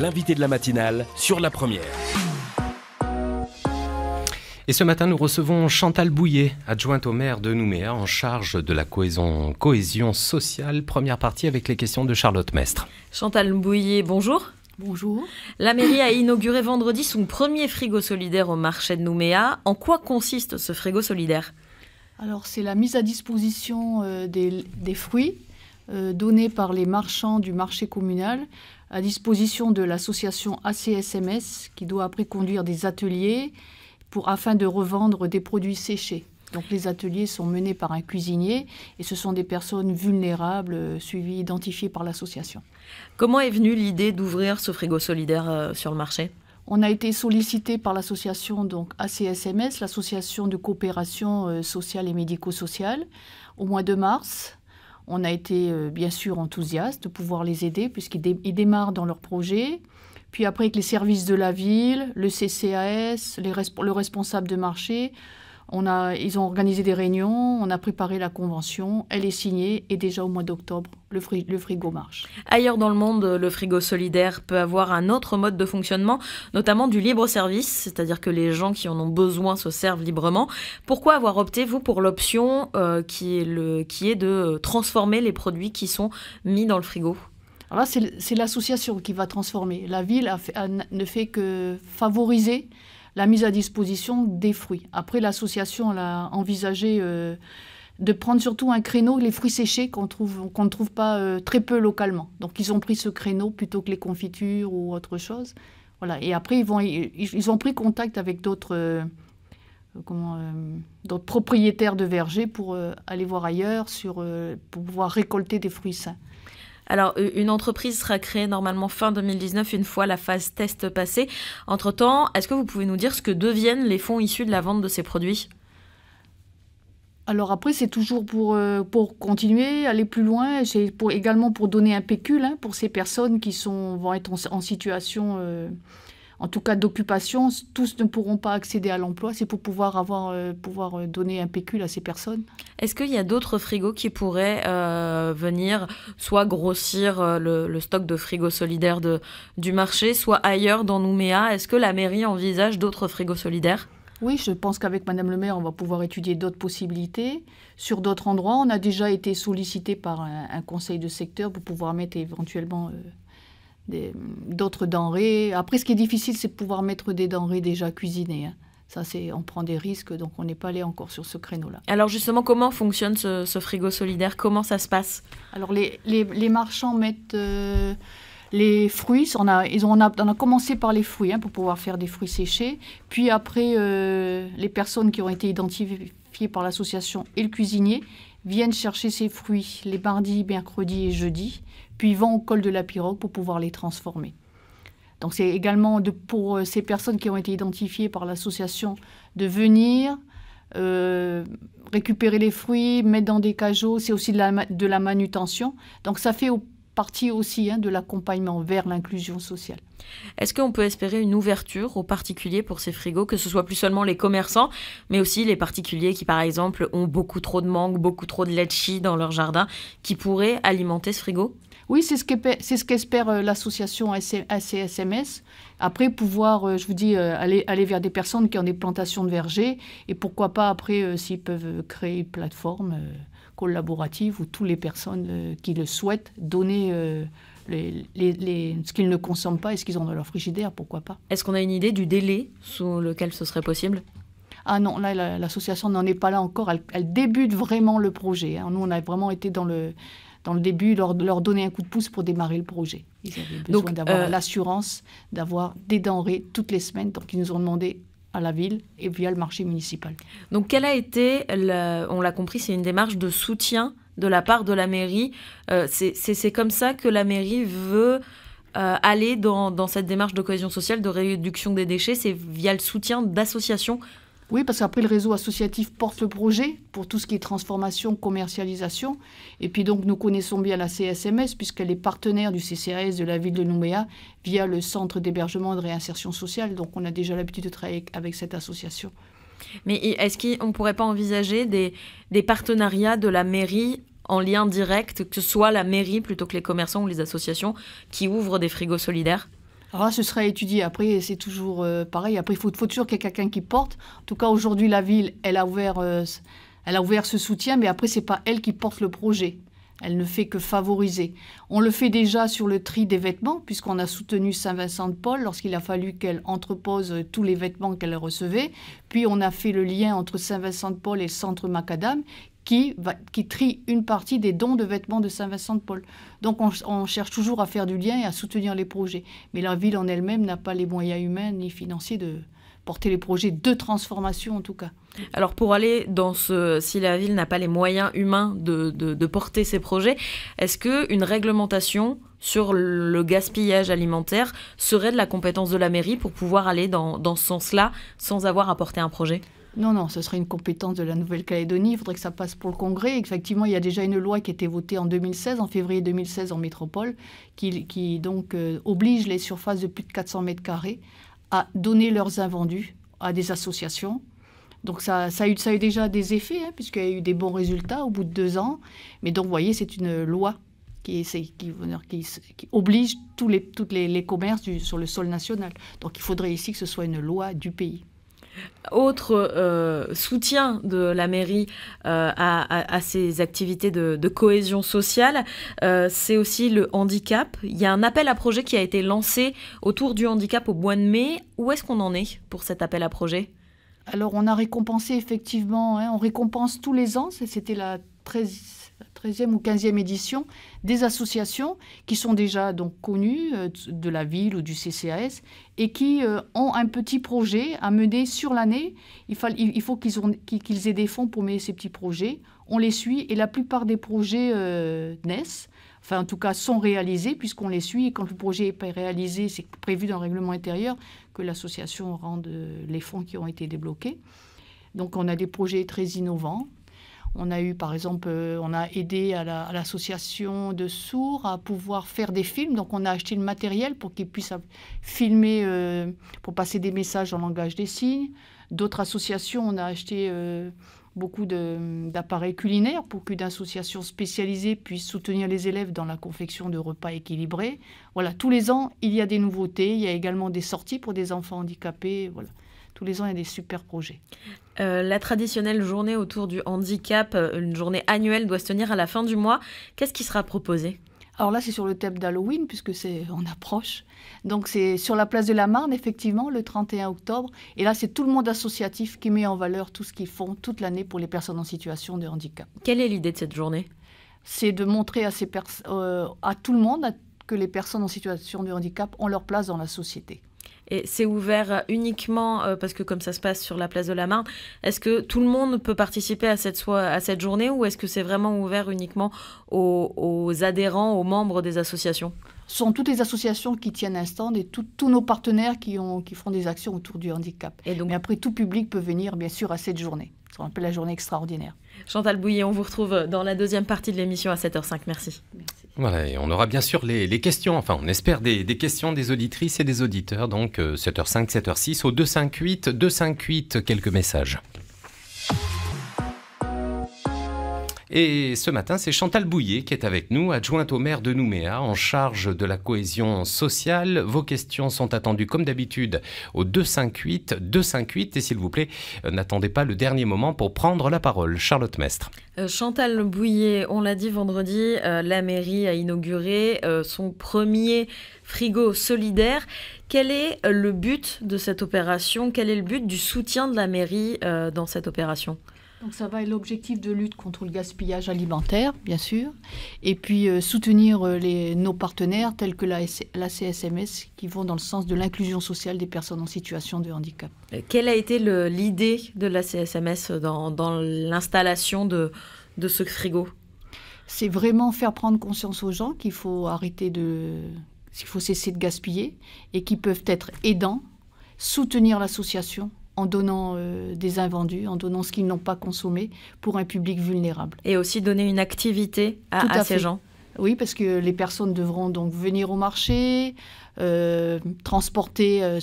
l'invité de la matinale sur la première. Et ce matin, nous recevons Chantal Bouillet, adjointe au maire de Nouméa, en charge de la cohésion, sociale, première partie avec les questions de Charlotte Mestre. Chantal Bouillet, bonjour. Bonjour. La mairie a inauguré vendredi son premier frigo solidaire au marché de Nouméa. En quoi consiste ce frigo solidaire Alors, c'est la mise à disposition euh, des, fruits euh, donnés par les marchands du marché communal à disposition de l'association ACSMS qui doit après conduire des ateliers pour, afin de revendre des produits séchés. Donc les ateliers sont menés par un cuisinier et ce sont des personnes vulnérables euh, suivies, identifiées par l'association. Comment est venue l'idée d'ouvrir ce frigo solidaire euh, sur le marché on a été sollicité par l'association donc ACSMS, l'association de coopération euh, sociale et médico-sociale, au mois de mars on a été euh, bien sûr enthousiaste de pouvoir les aider puisqu'ils démarrent dans leur projet. Puis après, avec les services de la ville, le CCAS, le responsable de marché, a, ils ont organisé des réunions, on a préparé la convention, elle est signée et déjà au mois d'octobre, le, frigo marche. Ailleurs dans le monde, le frigo solidaire peut avoir un autre mode de fonctionnement, notamment du libre service, c'est-à-dire que les gens qui en ont besoin se servent librement. Pourquoi avoir opté, vous, pour l'option euh, qui, est qui est de transformer les produits qui sont mis dans le frigo alors c'est l'association qui va transformer. La ville ne fait que favoriser la mise à disposition des fruits. Après, l'association a envisagé euh, de prendre surtout un créneau, les fruits séchés qu'on trouve, qu'on ne trouve pas euh, très peu localement. Donc, ils ont pris ce créneau plutôt que les confitures ou autre chose. Voilà. Et après, ils, vont, ils, ont pris contact avec d'autres euh, d'autres propriétaires de vergers pour aller voir ailleurs sur, pour pouvoir récolter des fruits sains. Alors, une entreprise sera créée normalement fin 2019 une fois la phase test passée. Entre-temps, est-ce que vous pouvez nous dire ce que deviennent les fonds issus de la vente de ces produits alors après, c'est toujours pour, euh, pour continuer, aller plus loin. C'est également pour donner un pécule hein, pour ces personnes qui sont, vont être en, situation euh, en tout cas d'occupation, tous ne pourront pas accéder à l'emploi. C'est pour pouvoir, avoir, euh, pouvoir euh, donner un pécule à ces personnes. Est-ce qu'il y a d'autres frigos qui pourraient euh, venir soit grossir le, stock de frigos solidaires de, du marché, soit ailleurs dans Nouméa Est-ce que la mairie envisage d'autres frigos solidaires oui, je pense qu'avec Madame le maire, on va pouvoir étudier d'autres possibilités. Sur d'autres endroits, on a déjà été sollicité par un, conseil de secteur pour pouvoir mettre éventuellement d'autres denrées. Après, ce qui est difficile, c'est de pouvoir mettre des denrées déjà cuisinées. Hein. Ça, c'est, on prend des risques, donc on n'est pas allé encore sur ce créneau-là. Alors justement, comment fonctionne ce, frigo solidaire Comment ça se passe Alors les, marchands mettent euh, les fruits. On a, ils ont, a, commencé par les fruits hein, pour pouvoir faire des fruits séchés. Puis après, euh, les personnes qui ont été identifiées par l'association et le cuisinier viennent chercher ces fruits les mardis, mercredis et jeudis, puis vont au col de la pirogue pour pouvoir les transformer. Donc c'est également pour euh, ces personnes qui ont été identifiées par l'association de venir euh, récupérer les fruits, mettre dans des cajots, c'est aussi de la, de la manutention. Donc ça fait au partie aussi hein, de l'accompagnement vers l'inclusion sociale. Est-ce qu'on peut espérer une ouverture aux particuliers pour ces frigos, que ce soit plus seulement les commerçants, mais aussi les particuliers qui, par exemple, ont beaucoup trop de mangue, beaucoup trop de litchi dans leur jardin, qui pourraient alimenter ce frigo oui, c'est ce qu'espère ce qu'espère euh, l'association ACSMS. Après, pouvoir, euh, je vous dis, euh, aller, aller vers des personnes qui ont des plantations de vergers et pourquoi pas, après, s'ils peuvent créer une plateforme collaborative où toutes les personnes euh, qui le souhaitent donner euh, les, ce qu'ils ne consomment pas et ce qu'ils ont dans leur frigidaire, pourquoi pas. Est-ce qu'on a une idée du délai sous lequel ce serait possible ah non, là, l'association n'en est pas là encore. Elle, débute vraiment le projet. Hein. Nous, on a vraiment été dans le, dans le début, leur, leur, donner un coup de pouce pour démarrer le projet. Ils avaient besoin donc, d'avoir euh, l'assurance d'avoir des denrées toutes les semaines. Donc, ils nous ont demandé à la ville et via le marché municipal. Donc quelle a été, on l'a compris, c'est une démarche de soutien de la part de la mairie. Euh, c'est comme ça que la mairie veut euh, aller dans, dans cette démarche de cohésion sociale, de réduction des déchets, c'est via le soutien d'associations oui, parce qu'après, le réseau associatif porte le projet pour tout ce qui est transformation, commercialisation. Et puis donc, nous connaissons bien la CSMS, puisqu'elle est partenaire du CCRS de la ville de Nouméa via le centre d'hébergement et de réinsertion sociale. Donc, on a déjà l'habitude de travailler avec cette association. Mais est-ce qu'on ne pourrait pas envisager des, des partenariats de la mairie en lien direct, que ce soit la mairie plutôt que les commerçants ou les associations qui ouvrent des frigos solidaires alors là, ce sera étudié. Après, c'est toujours euh, pareil. Après, il faut, toujours qu'il y ait quelqu'un qui porte. En tout cas, aujourd'hui, la ville, elle a ouvert, euh, elle a ouvert ce soutien, mais après, c'est pas elle qui porte le projet. Elle ne fait que favoriser. On le fait déjà sur le tri des vêtements, puisqu'on a soutenu Saint-Vincent-de-Paul lorsqu'il a fallu qu'elle entrepose euh, tous les vêtements qu'elle recevait. Puis on a fait le lien entre Saint-Vincent-de-Paul et le Centre Macadam, qui, trie une partie des dons de vêtements de Saint-Vincent-de-Paul. Donc on, cherche toujours à faire du lien et à soutenir les projets. Mais la ville en elle-même n'a pas les moyens humains ni financiers de porter les projets de transformation en tout cas. Alors pour aller dans ce, si la ville n'a pas les moyens humains de, porter ces projets, est-ce qu'une réglementation sur le gaspillage alimentaire serait de la compétence de la mairie pour pouvoir aller dans, dans ce sens-là sans avoir à porter un projet non, non, ce serait une compétence de la Nouvelle-Calédonie. Il faudrait que ça passe pour le Congrès. Effectivement, il y a déjà une loi qui a été votée en 2016, en février 2016 en métropole, qui, donc euh, oblige les surfaces de plus de 400 mètres carrés à donner leurs invendus à des associations. Donc ça, a, eu, déjà des effets, hein, puisqu'il y a eu des bons résultats au bout de deux ans. Mais donc, vous voyez, c'est une loi qui, oblige tous les, toutes les, commerces sur le sol national. Donc il faudrait ici que ce soit une loi du pays autre euh, soutien de la mairie euh, à, à, ces activités de, cohésion sociale, euh, c'est aussi le handicap. Il y a un appel à projet qui a été lancé autour du handicap au mois de mai. Où est-ce qu'on en est pour cet appel à projet Alors on a récompensé effectivement, hein, on récompense tous les ans, c'était la 13 13e ou 15e édition, des associations qui sont déjà donc connues euh, de la ville ou du CCAS et qui euh, ont un petit projet à mener sur l'année. Il, faut, qu'ils, aient des fonds pour mener ces petits projets. On les suit et la plupart des projets euh, naissent, enfin en tout cas sont réalisés puisqu'on les suit. Et quand le projet n'est pas réalisé, c'est prévu dans le règlement intérieur que l'association rende les fonds qui ont été débloqués. Donc on a des projets très innovants on a eu, par exemple, euh, on a aidé à l'association de sourds à pouvoir faire des films. Donc, on a acheté le matériel pour qu'ils puissent filmer, euh, pour passer des messages en langage des signes. D'autres associations, on a acheté euh, beaucoup d'appareils culinaires pour qu'une association spécialisées puissent soutenir les élèves dans la confection de repas équilibrés. Voilà, tous les ans, il y a des nouveautés. Il y a également des sorties pour des enfants handicapés. Voilà. Tous les ans, il y a des super projets. Euh, la traditionnelle journée autour du handicap, euh, une journée annuelle, doit se tenir à la fin du mois. Qu'est-ce qui sera proposé alors là, c'est sur le thème d'Halloween, puisque c'est on approche. Donc c'est sur la place de la Marne, effectivement, le 31 octobre. Et là, c'est tout le monde associatif qui met en valeur tout ce qu'ils font toute l'année pour les personnes en situation de handicap. Quelle est l'idée de cette journée C'est de montrer à, ces euh, à tout le monde que les personnes en situation de handicap ont leur place dans la société et c'est ouvert euh, uniquement euh, parce que comme ça se passe sur la place de la Marne, est-ce que tout le monde peut participer à cette, à cette journée ou est-ce que c'est vraiment ouvert uniquement aux, adhérents, aux membres des associations Ce sont toutes les associations qui tiennent un stand et tous nos partenaires qui, ont, qui font des actions autour du handicap. Et donc... après, tout public peut venir bien sûr à cette journée. C'est un peu la journée extraordinaire. Chantal Bouillet, on vous retrouve dans la deuxième partie de l'émission à 7h05. Merci. Merci on aura bien sûr les, questions, enfin on espère des, des, questions des auditrices et des auditeurs, donc 7h5, euh, 7h6 au 258, 258, quelques messages. Et ce matin, c'est Chantal Bouillet qui est avec nous, adjointe au maire de Nouméa, en charge de la cohésion sociale. Vos questions sont attendues, comme d'habitude, au 258 258. Et s'il vous plaît, euh, n'attendez pas le dernier moment pour prendre la parole. Charlotte Mestre. Euh, Chantal Bouillet, on l'a dit vendredi, euh, la mairie a inauguré son premier frigo solidaire. Quel est le but de cette opération Quel est le but du soutien de la mairie dans cette opération donc ça va être l'objectif de lutte contre le gaspillage alimentaire, bien sûr, et puis euh, soutenir euh, nos partenaires tels que la, CSMS qui vont dans le sens de l'inclusion sociale des personnes en situation de handicap. quelle a été l'idée de la CSMS dans, l'installation de, de ce frigo C'est vraiment faire prendre conscience aux gens qu'il faut arrêter de... qu'il faut cesser de gaspiller et qu'ils peuvent être aidants, soutenir l'association en donnant euh, des invendus, en donnant ce qu'ils n'ont pas consommé pour un public vulnérable. Et aussi donner une activité à, ces gens. Oui, parce que les personnes devront donc venir au marché, euh, transporter euh,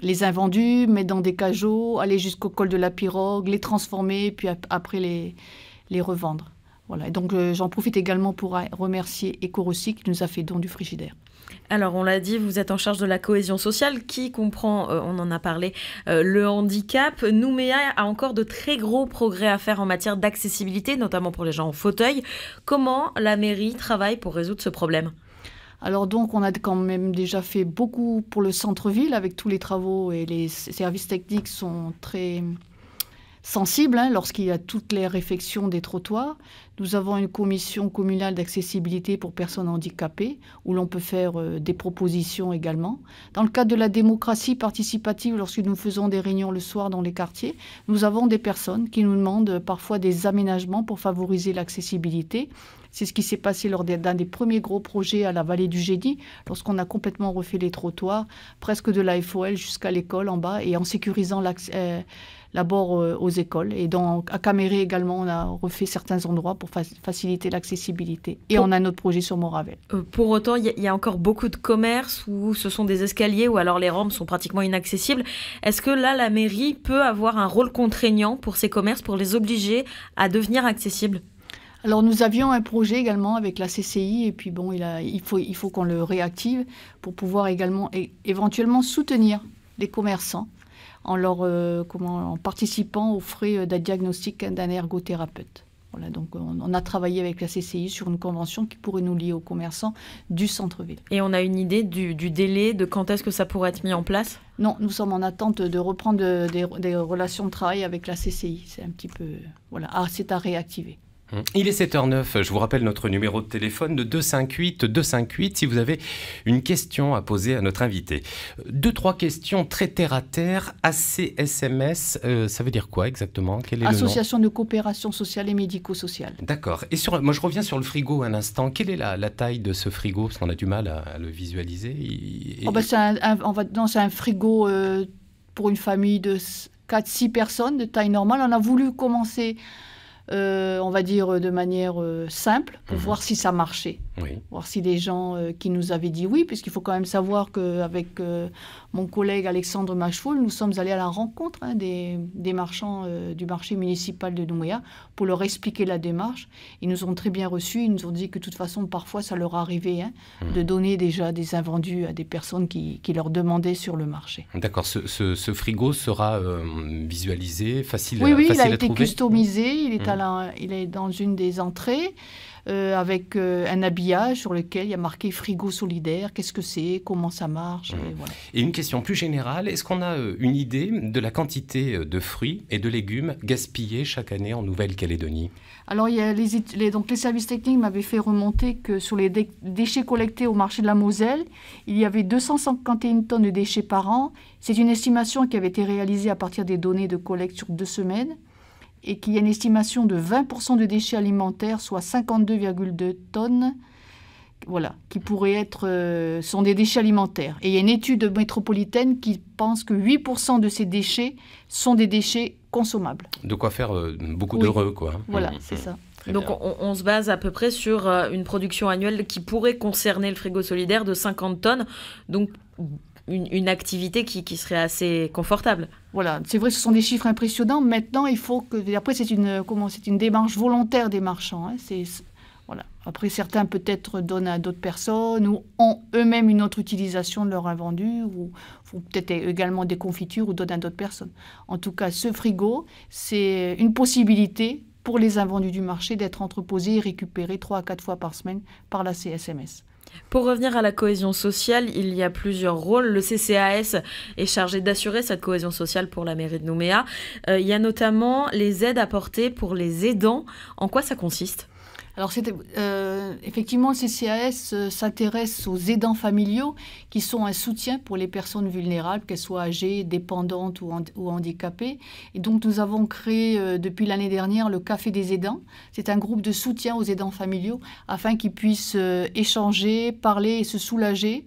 les, invendus, mettre dans des cajots, aller jusqu'au col de la pirogue, les transformer, puis après les, revendre. Voilà. donc j'en profite également pour remercier Ecorossi qui nous a fait don du frigidaire. Alors, on l'a dit, vous êtes en charge de la cohésion sociale qui comprend, euh, on en a parlé, euh, le handicap. Nouméa a encore de très gros progrès à faire en matière d'accessibilité, notamment pour les gens en fauteuil. Comment la mairie travaille pour résoudre ce problème alors donc, on a quand même déjà fait beaucoup pour le centre-ville avec tous les travaux et les services techniques sont très sensible hein, lorsqu'il y a toutes les réfections des trottoirs. Nous avons une commission communale d'accessibilité pour personnes handicapées où l'on peut faire euh, des propositions également. Dans le cadre de la démocratie participative, lorsque nous faisons des réunions le soir dans les quartiers, nous avons des personnes qui nous demandent euh, parfois des aménagements pour favoriser l'accessibilité. C'est ce qui s'est passé lors d'un des premiers gros projets à la vallée du Gédi, lorsqu'on a complètement refait les trottoirs, presque de la FOL jusqu'à l'école en bas, et en sécurisant l'accès euh, l'abord euh, aux écoles. Et donc à Caméré également, on a refait certains endroits pour faciliter l'accessibilité. Et on a notre projet sur Moravel. Euh, pour autant, il y, y, a encore beaucoup de commerces où ce sont des escaliers ou alors les rampes sont pratiquement inaccessibles. Est-ce que là, la mairie peut avoir un rôle contraignant pour ces commerces, pour les obliger à devenir accessibles alors nous avions un projet également avec la CCI et puis bon, il, faut, qu'on le réactive pour pouvoir également éventuellement soutenir les commerçants en, leur, euh, participant aux frais euh, d'un diagnostic d'un ergothérapeute. Voilà, donc on, a travaillé avec la CCI sur une convention qui pourrait nous lier aux commerçants du centre-ville. Et on a une idée du, délai, de quand est-ce que ça pourrait être mis en place Non, nous sommes en attente de reprendre des, relations de travail avec la CCI. C'est un petit peu... Voilà, ah, c'est à réactiver. Mm. Il est 7h09, je vous rappelle notre numéro de téléphone de 258 258 si vous avez une question à poser à notre invité. Deux, trois questions très terre à terre, ACSMS, euh, ça veut dire quoi exactement Quel est Association de coopération sociale et médico-sociale. D'accord. Et sur, moi je reviens sur le frigo un instant. Quelle est la, taille de ce frigo Parce qu'on a du mal à, le visualiser. Oh, bah, c'est un, on va, un frigo euh, pour une famille de 4-6 personnes de taille normale. On a voulu commencer euh, on va dire euh, de manière euh, simple, pour mhm. voir si ça marchait. Voir si des gens euh, qui nous avaient dit oui, puisqu'il faut quand même savoir qu'avec euh, mon collègue Alexandre Machful, nous sommes allés à la rencontre hein, des, marchands euh, du marché municipal de Nouméa pour leur expliquer la démarche. Ils nous ont très bien reçus. Ils nous ont dit que de toute façon, parfois, ça leur arrivait hein, hmm. de donner déjà des invendus à des personnes qui, leur demandaient sur le marché. D'accord. Ce, frigo sera visualisé, facile, oui, à trouver il a été customisé. Il est, hmm. il est dans une des entrées. Euh, avec euh, un habillage sur lequel il y a marqué frigo solidaire, qu'est-ce que c'est, comment ça marche. Et, mmh. une question plus générale, est-ce qu'on a euh, une idée de la quantité de fruits et de légumes gaspillés chaque année en Nouvelle-Calédonie Alors, les, donc, les services techniques m'avaient fait remonter que sur les déchets collectés au marché de la Moselle, il y avait 251 tonnes de déchets par an. C'est une estimation qui avait été réalisée à partir des données de collecte sur deux semaines et qu'il y a une estimation de 20% de déchets alimentaires, soit 52,2 tonnes, voilà, qui pourraient être, euh, sont des déchets alimentaires. Et il y a une étude métropolitaine qui pense que 8% de ces déchets sont des déchets consommables. De quoi faire euh, beaucoup d'heureux, quoi. Hein. Voilà, mm. c'est ça. Donc on, on, se base à peu près sur euh, une production annuelle qui pourrait concerner le frigo solidaire de 50 tonnes. Donc une, activité qui, serait assez confortable. Voilà, c'est vrai, ce sont des chiffres impressionnants. Maintenant, il faut que. Après, c'est une, démarche volontaire des marchands. Hein. Après, certains peut-être donnent à d'autres personnes ou ont eux-mêmes une autre utilisation de leur invendu ou peut-être également des confitures ou donnent à d'autres personnes. En tout cas, ce frigo, c'est une possibilité pour les invendus du marché d'être entreposés et récupérés trois à quatre fois par semaine par la CSMS. Pour revenir à la cohésion sociale, il y a plusieurs rôles. Le CCAS est chargé d'assurer cette cohésion sociale pour la mairie de Nouméa. Euh, il y a notamment les aides apportées pour les aidants. En quoi ça consiste alors, euh, effectivement, le CCAS euh, s'intéresse aux aidants familiaux qui sont un soutien pour les personnes vulnérables, qu'elles soient âgées, dépendantes ou, handicapées. Et donc, nous avons créé euh, depuis l'année dernière le Café des aidants. C'est un groupe de soutien aux aidants familiaux afin qu'ils puissent échanger, parler et se soulager.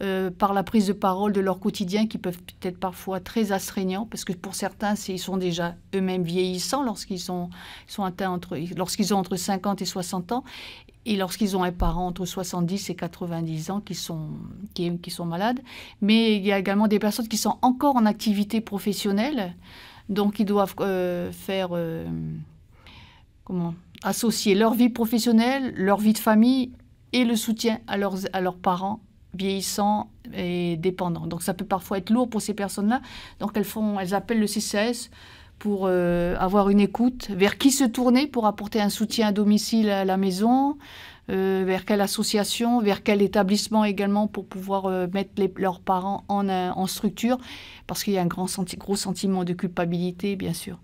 Euh, par la prise de parole de leur quotidien qui peuvent être parfois très astreignants, parce que pour certains, ils sont déjà eux-mêmes vieillissants lorsqu'ils sont, sont atteints entre, lorsqu'ils ont entre 50 et 60 ans, et lorsqu'ils ont un parent entre 70 et 90 ans qui sont, qui, qui sont malades. Mais il y a également des personnes qui sont encore en activité professionnelle, donc ils doivent euh, faire... Euh, comment associer leur vie professionnelle, leur vie de famille et le soutien à leurs, à leurs parents vieillissant et dépendant. Donc ça peut parfois être lourd pour ces personnes-là. Donc elles, font, elles appellent le CCS pour euh, avoir une écoute, vers qui se tourner pour apporter un soutien à domicile à la maison, euh, vers quelle association, vers quel établissement également pour pouvoir euh, mettre leurs parents en, structure, parce qu'il y a un grand gros sentiment de culpabilité, bien sûr.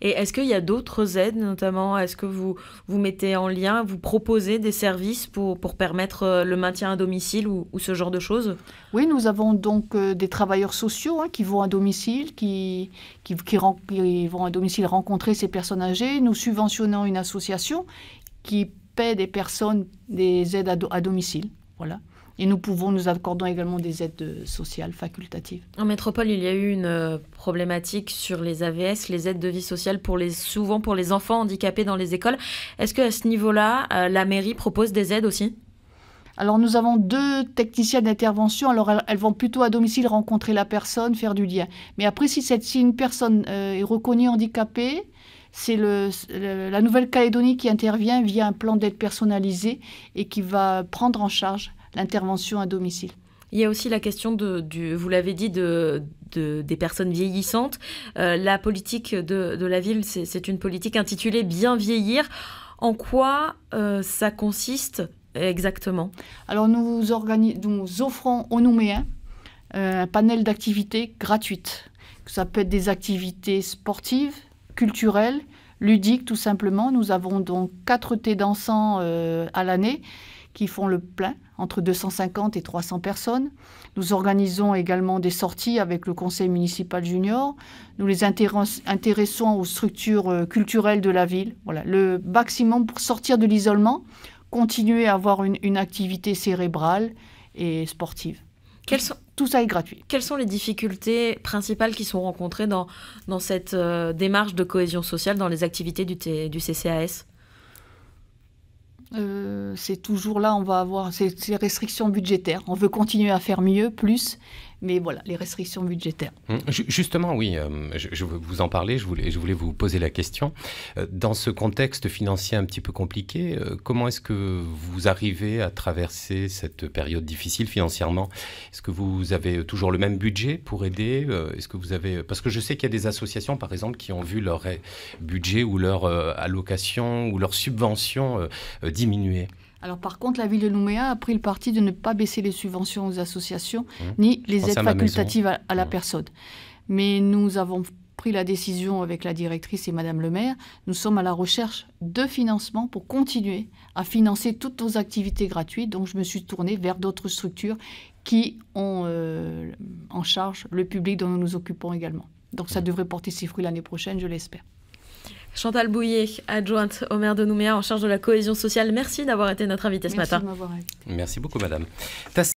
Et est-ce qu'il y a d'autres aides, notamment Est-ce que vous vous mettez en lien, vous proposez des services pour, pour permettre euh, le maintien à domicile ou, ce genre de choses Oui, nous avons donc euh, des travailleurs sociaux hein, qui vont à domicile, qui, qui, vont à domicile rencontrer ces personnes âgées. Nous subventionnons une association qui paie des personnes des aides à, à domicile. Voilà. Et nous pouvons, nous accordons également des aides euh, sociales facultatives. En métropole, il y a eu une euh, problématique sur les AVS, les aides de vie sociale, pour les, souvent pour les enfants handicapés dans les écoles. Est-ce qu'à ce, niveau-là, euh, la mairie propose des aides aussi alors nous avons deux techniciens d'intervention. Alors elles, vont plutôt à domicile rencontrer la personne, faire du lien. Mais après, si, cette, une personne est reconnue handicapée, c'est le, la Nouvelle-Calédonie qui intervient via un plan d'aide personnalisé et qui va prendre en charge l'intervention à domicile. Il y a aussi la question de, du, vous l'avez dit, de, des personnes vieillissantes. Euh, la politique de, la ville, c'est une politique intitulée Bien vieillir. En quoi euh, ça consiste exactement Alors nous, nous offrons aux Nouméens hein, euh, un panel d'activités gratuites. Ça peut être des activités sportives, culturelles, ludiques tout simplement. Nous avons donc quatre thés dansants à l'année qui font le plein, entre 250 et 300 personnes. Nous organisons également des sorties avec le conseil municipal junior. Nous les intéressons aux structures euh, culturelles de la ville. Voilà, le maximum pour sortir de l'isolement, continuer à avoir une, activité cérébrale et sportive. tout ça est gratuit. Quelles sont les difficultés principales qui sont rencontrées dans, cette euh, démarche de cohésion sociale dans les activités du, du CCAS euh, c'est toujours là, on va avoir ces, restrictions budgétaires. On veut continuer à faire mieux, plus, mais voilà, les restrictions budgétaires. Hum, justement, oui, euh, je, vous en parler, je voulais, vous poser la question. Euh, dans ce contexte financier un petit peu compliqué, euh, comment est-ce que vous arrivez à traverser cette période difficile financièrement Est-ce que vous avez toujours le même budget pour aider Est-ce que vous avez parce que je sais qu'il y a des associations, par exemple, qui ont vu leur eh, budget ou leur allocation ou leur subvention diminuer. Alors par contre, la ville de Nouméa a pris le parti de ne pas baisser les subventions aux associations hein ni les aides facultatives à, la personne. Mais nous avons pris la décision avec la directrice et Madame le maire, nous sommes à la recherche de financement pour continuer à financer toutes nos activités gratuites. Donc je me suis tournée vers d'autres structures qui ont euh, en charge le public dont nous nous occupons également. Donc ça devrait porter ses fruits l'année prochaine, je l'espère. Chantal Bouillet, adjointe au maire de Nouméa en charge de la cohésion sociale, merci d'avoir été notre invitée ce matin. Merci beaucoup, madame.